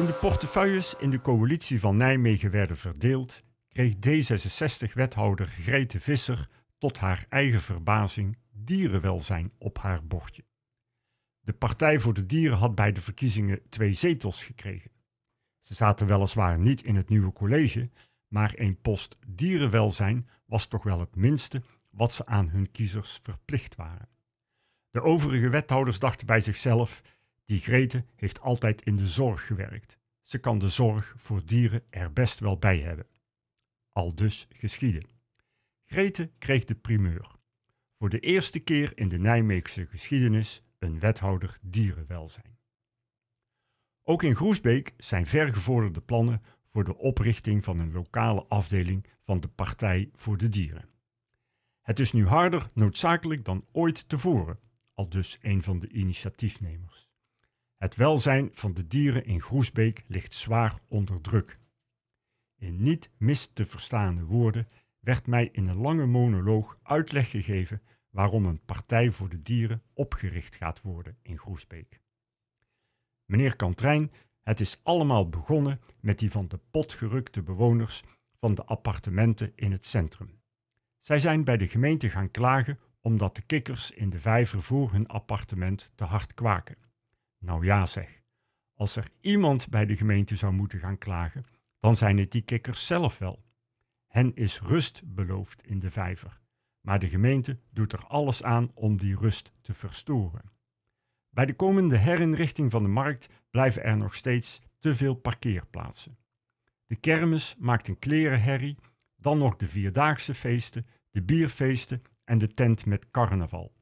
Toen de portefeuilles in de coalitie van Nijmegen werden verdeeld, kreeg D66-wethouder Grete Visser tot haar eigen verbazing dierenwelzijn op haar bordje. De Partij voor de Dieren had bij de verkiezingen twee zetels gekregen. Ze zaten weliswaar niet in het nieuwe college, maar een post dierenwelzijn was toch wel het minste wat ze aan hun kiezers verplicht waren. De overige wethouders dachten bij zichzelf: die Grete heeft altijd in de zorg gewerkt. Ze kan de zorg voor dieren er best wel bij hebben. Al dus geschieden. Grete kreeg de primeur. Voor de eerste keer in de Nijmeegse geschiedenis een wethouder dierenwelzijn. Ook in Groesbeek zijn vergevorderde plannen voor de oprichting van een lokale afdeling van de Partij voor de Dieren. Het is nu harder noodzakelijk dan ooit tevoren, al dus een van de initiatiefnemers. Het welzijn van de dieren in Groesbeek ligt zwaar onder druk. In niet mis te verstaande woorden werd mij in een lange monoloog uitleg gegeven waarom een partij voor de dieren opgericht gaat worden in Groesbeek. Meneer Kantrein, het is allemaal begonnen met die van de pot gerukte bewoners van de appartementen in het centrum. Zij zijn bij de gemeente gaan klagen omdat de kikkers in de vijver voor hun appartement te hard kwaken. Nou ja zeg, als er iemand bij de gemeente zou moeten gaan klagen, dan zijn het die kikkers zelf wel. Hen is rust beloofd in de vijver, maar de gemeente doet er alles aan om die rust te verstoren. Bij de komende herinrichting van de markt blijven er nog steeds te veel parkeerplaatsen. De kermis maakt een klerenherrie, dan nog de vierdaagse feesten, de bierfeesten en de tent met carnaval.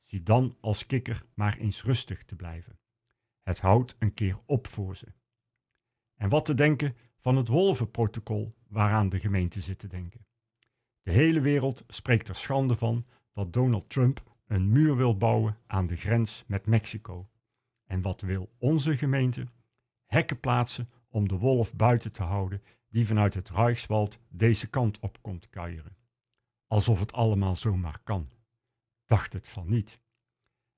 Zie dan als kikker maar eens rustig te blijven. Het houdt een keer op voor ze. En wat te denken van het wolvenprotocol waaraan de gemeente zit te denken. De hele wereld spreekt er schande van dat Donald Trump een muur wil bouwen aan de grens met Mexico. En wat wil onze gemeente? Hekken plaatsen om de wolf buiten te houden die vanuit het Reichswald deze kant op komt kuieren. Alsof het allemaal zomaar kan. Dacht het van niet.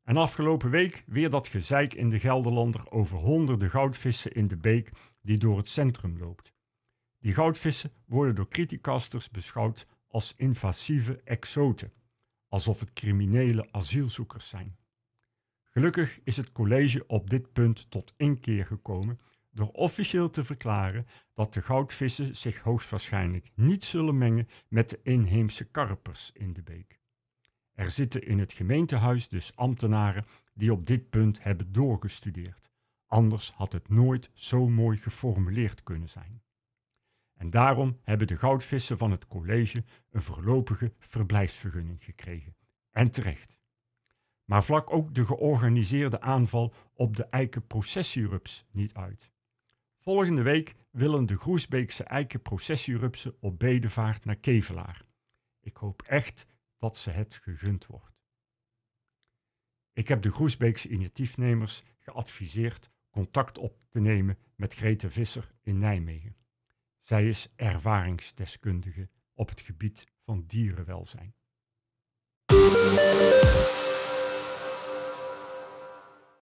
En afgelopen week weer dat gezeik in de Gelderlander over honderden goudvissen in de beek die door het centrum loopt. Die goudvissen worden door criticasters beschouwd als invasieve exoten, alsof het criminele asielzoekers zijn. Gelukkig is het college op dit punt tot inkeer gekomen door officieel te verklaren dat de goudvissen zich hoogstwaarschijnlijk niet zullen mengen met de inheemse karpers in de beek. Er zitten in het gemeentehuis dus ambtenaren die op dit punt hebben doorgestudeerd. Anders had het nooit zo mooi geformuleerd kunnen zijn. En daarom hebben de goudvissen van het college een voorlopige verblijfsvergunning gekregen. En terecht. Maar vlak ook de georganiseerde aanval op de eikenprocessierups niet uit. Volgende week willen de Groesbeekse eikenprocessierupsen op bedevaart naar Kevelaar. Ik hoop echt dat ze het gegund wordt. Ik heb de Groesbeekse initiatiefnemers geadviseerd contact op te nemen met Grete Visser in Nijmegen. Zij is ervaringsdeskundige op het gebied van dierenwelzijn.